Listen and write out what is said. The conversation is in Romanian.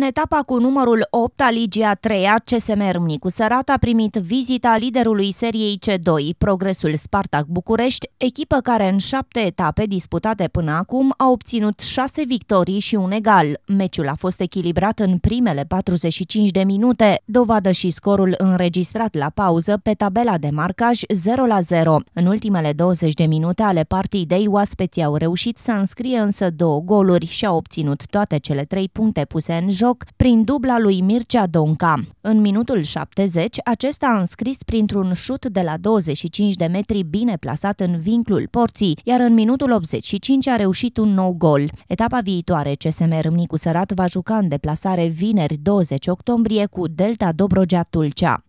În etapa cu numărul 8 a Ligii a 3 CSM Râmnicu Sărat a primit vizita liderului seriei C2, Progresul Spartak București, echipă care în șapte etape disputate până acum a obținut șase victorii și un egal. Meciul a fost echilibrat în primele 45 de minute, dovadă și scorul înregistrat la pauză pe tabela de marcaj 0 la 0. În ultimele 20 de minute ale partidei, oaspeții au reușit să înscrie însă două goluri și au obținut toate cele trei puncte puse în joc joc prin dubla lui Mircea Donca. În minutul 70, acesta a înscris printr-un șut de la 25 de metri bine plasat în vinclul porții, iar în minutul 85 a reușit un nou gol. Etapa viitoare, CSM Râmnicu Sărat va juca în deplasare vineri 20 octombrie cu Delta Dobrogea Tulcea.